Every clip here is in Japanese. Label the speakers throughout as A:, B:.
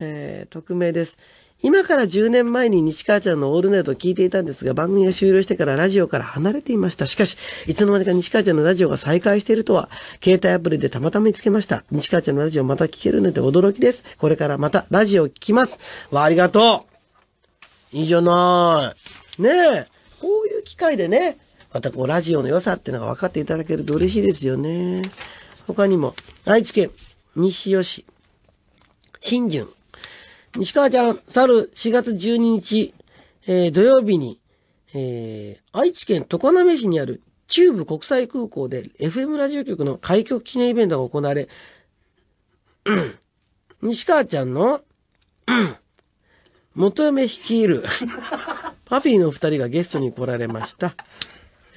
A: えー、匿名です。今から10年前に西川ちゃんのオールナイトを聞いていたんですが、番組が終了してからラジオから離れていました。しかし、いつの間にか西川ちゃんのラジオが再開しているとは、携帯アプリでたまたま見つけました。西川ちゃんのラジオまた聞けるなんて驚きです。これからまたラジオ聞きます。わ、ありがとういいじゃない。ねえ、こういう機会でね、またこうラジオの良さっていうのが分かっていただけると嬉しいですよね。他にも、愛知県西尾市、新順、西川ちゃん、去る4月12日、えー、土曜日に、えー、愛知県常滑市にある中部国際空港で FM ラジオ局の開局記念イベントが行われ、西川ちゃんの、元嫁率いる パフィーの二人がゲストに来られました。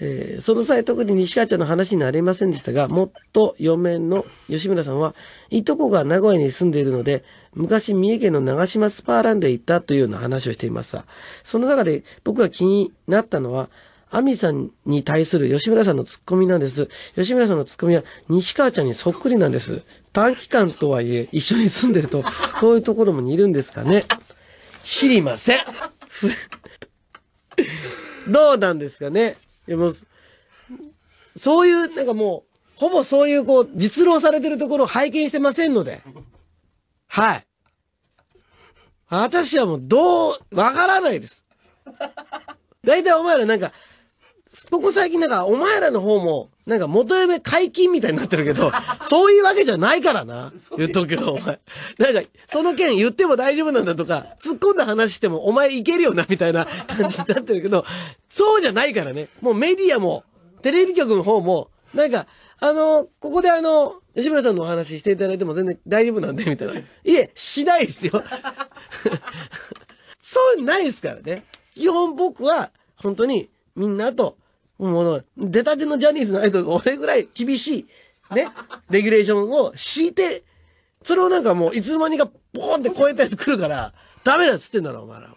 A: えー、その際特に西川ちゃんの話になりませんでしたが、もっと嫁の吉村さんは、いとこが名古屋に住んでいるので、昔三重県の長島スパーランドへ行ったというような話をしていました。その中で僕が気になったのは、アミさんに対する吉村さんのツッコミなんです。吉村さんのツッコミは西川ちゃんにそっくりなんです。短期間とはいえ、一緒に住んでると、そういうところも似るんですかね。知りません。どうなんですかね。やもう、そういう、なんかもう、ほぼそういうこう、実労されてるところを拝見してませんので。はい。私はもう、どう、わからないです。大体お前らなんか、ここ最近なんか、お前らの方も、なんか元嫁解禁みたいになってるけど、そういうわけじゃないからな。言っとくけど、お前。なんか、その件言っても大丈夫なんだとか、突っ込んだ話してもお前いけるよな、みたいな 感じになってるけど、そうじゃないからね。もうメディアも、テレビ局の方も、なんか、あの、ここであの、吉村さんのお話していただいても全然大丈夫なんで、みたいな。いえ、しないですよ。そうないですからね。基本僕は、本当にみんなともう、出たてのジャニーズのアイドルが俺ぐらい厳しい、ね、レギュレーションを敷いて、それをなんかもういつの間にかボーンって超えたやつ来るから、ダメだっつってんだろ、お前ら。